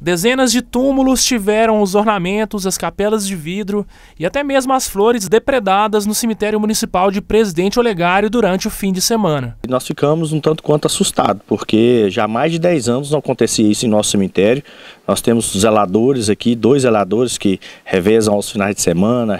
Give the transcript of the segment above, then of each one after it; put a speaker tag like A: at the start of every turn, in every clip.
A: Dezenas de túmulos tiveram os ornamentos, as capelas de vidro e até mesmo as flores depredadas no cemitério municipal de Presidente Olegário durante o fim de semana.
B: Nós ficamos um tanto quanto assustados, porque já há mais de 10 anos não acontecia isso em nosso cemitério. Nós temos zeladores aqui, dois zeladores que revezam aos finais de semana,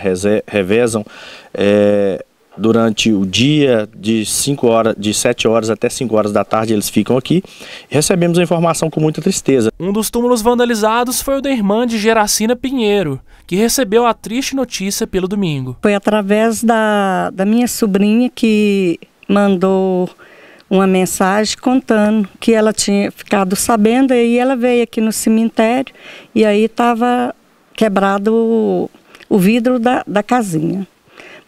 B: revezam é, durante o dia, de 5 horas, de 7 horas até 5 horas da tarde eles ficam aqui. Recebemos a informação com muita tristeza. Um dos túmulos vandalizados foi o da irmã de Geracina Pinheiro, que recebeu a triste notícia pelo
A: domingo.
C: Foi através da, da minha sobrinha que mandou uma mensagem contando que ela tinha ficado sabendo, e ela veio aqui no cemitério e aí estava quebrado o, o vidro da, da casinha.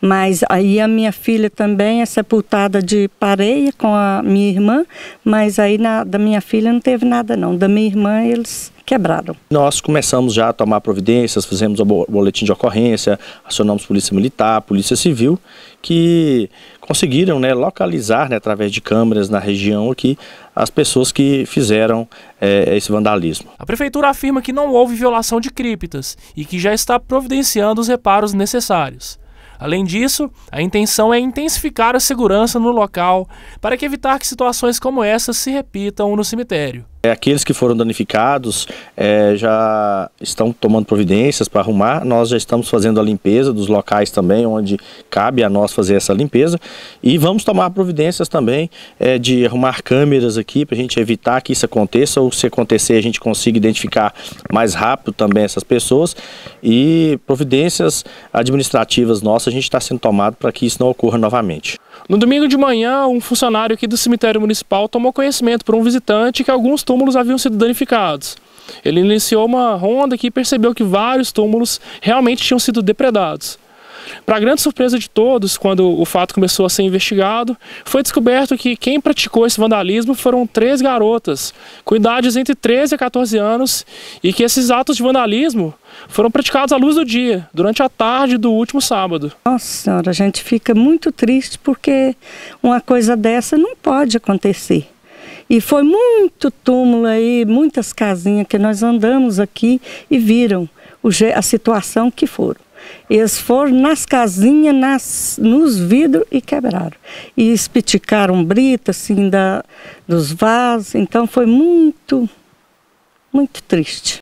C: Mas aí a minha filha também é sepultada de pareia com a minha irmã, mas aí na, da minha filha não teve nada não. Da minha irmã eles quebraram.
B: Nós começamos já a tomar providências, fizemos o boletim de ocorrência, acionamos Polícia Militar, Polícia Civil, que conseguiram né, localizar né, através de câmeras na região aqui as pessoas que fizeram é, esse vandalismo. A
A: prefeitura afirma que não houve violação de criptas e que já está providenciando os reparos necessários. Além disso, a intenção é intensificar a segurança no local para que evitar que situações como essa se repitam no cemitério.
B: É, aqueles que foram danificados é, já estão tomando providências para arrumar. Nós já estamos fazendo a limpeza dos locais também, onde cabe a nós fazer essa limpeza. E vamos tomar providências também é, de arrumar câmeras aqui para a gente evitar que isso aconteça. Ou se acontecer, a gente consiga identificar mais rápido também essas pessoas. E providências administrativas nossas a gente está sendo tomado para que isso não ocorra novamente.
A: No domingo de manhã, um funcionário aqui do cemitério municipal tomou conhecimento por um visitante que alguns túmulos haviam sido danificados. Ele iniciou uma ronda que percebeu que vários túmulos realmente tinham sido depredados. Para grande surpresa de todos, quando o fato começou a ser investigado, foi descoberto que quem praticou esse vandalismo foram três garotas, com idades entre 13 e 14 anos, e que esses atos de vandalismo foram praticados à luz do dia, durante a tarde do último sábado.
C: Nossa senhora, a gente fica muito triste porque uma coisa dessa não pode acontecer. E foi muito túmulo aí, muitas casinhas que nós andamos aqui e viram o, a situação que foram. Eles foram nas casinhas, nas, nos vidros e quebraram. E espiticaram brita,
B: assim, da, dos vasos. Então foi muito, muito triste.